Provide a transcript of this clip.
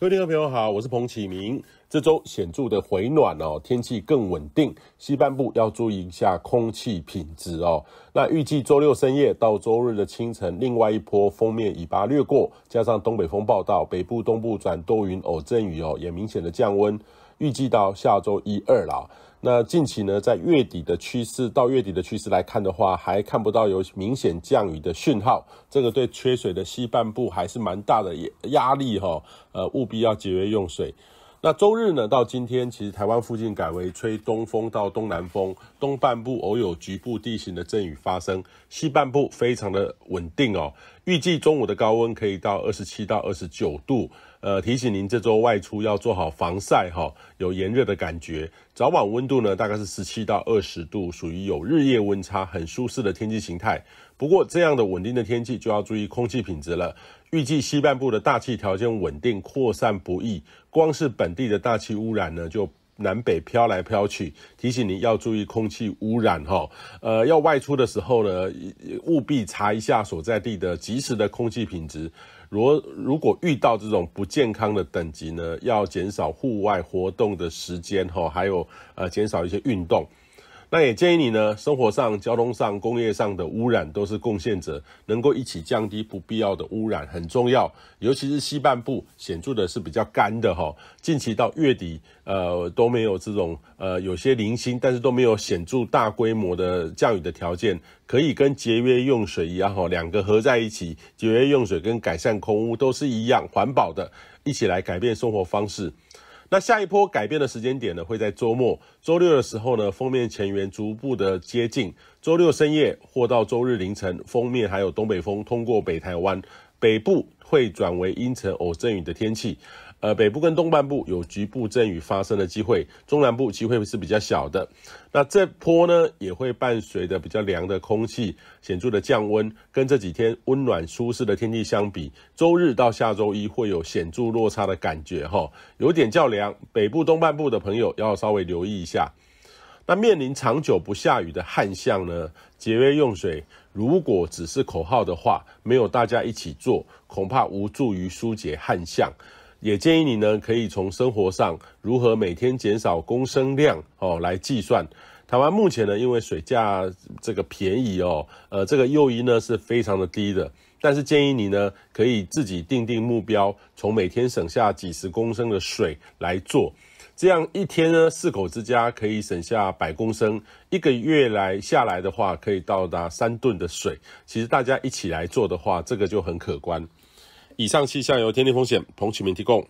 各位听众朋友好，我是彭启明。这周显著的回暖哦，天气更稳定，西半部要注意一下空气品质哦。那预计周六深夜到周日的清晨，另外一波锋面以巴掠过，加上东北风报道，北部、东部转多云偶阵雨哦，也明显的降温。预计到下周一二啦。那近期呢，在月底的趋势到月底的趋势来看的话，还看不到有明显降雨的讯号，这个对缺水的西半部还是蛮大的压力哈。呃，务必要节约用水。那周日呢，到今天其实台湾附近改为吹东风到东南风，东半部偶有局部地形的阵雨发生，西半部非常的稳定哦。预计中午的高温可以到二十七到二十九度。呃，提醒您这周外出要做好防晒哈，有炎热的感觉。早晚温度呢，大概是十七到二十度，属于有日夜温差、很舒适的天气形态。不过，这样的稳定的天气就要注意空气品质了。预计西半部的大气条件稳定，扩散不易，光是本地的大气污染呢，就。南北飘来飘去，提醒你要注意空气污染哈。呃，要外出的时候呢，务必查一下所在地的及时的空气品质。如如果遇到这种不健康的等级呢，要减少户外活动的时间哈，还有呃，减少一些运动。那也建议你呢，生活上、交通上、工业上的污染都是贡献者，能够一起降低不必要的污染很重要。尤其是西半部显著的是比较干的哈，近期到月底，呃都没有这种呃有些零星，但是都没有显著大规模的降雨的条件，可以跟节约用水一样哈，两个合在一起，节约用水跟改善空污都是一样环保的，一起来改变生活方式。那下一波改变的时间点呢，会在周末，周六的时候呢，封面前缘逐步的接近，周六深夜或到周日凌晨，封面还有东北风通过北台湾。北部会转为阴沉偶阵雨的天气，呃，北部跟东半部有局部阵雨发生的机会，中南部机会是比较小的。那这波呢，也会伴随着比较凉的空气，显著的降温，跟这几天温暖舒适的天气相比，周日到下周一会有显著落差的感觉哈，有点较凉。北部东半部的朋友要稍微留意一下。那面临长久不下雨的旱象呢？节约用水如果只是口号的话，没有大家一起做，恐怕无助于疏解旱象。也建议你呢，可以从生活上如何每天减少公升量哦来计算。台湾目前呢，因为水价这个便宜哦，呃，这个诱因呢是非常的低的。但是建议你呢，可以自己定定目标，从每天省下几十公升的水来做。这样一天呢，四口之家可以省下百公升，一个月来下来的话，可以到达三吨的水。其实大家一起来做的话，这个就很可观。以上气象由天地风险彭启明提供。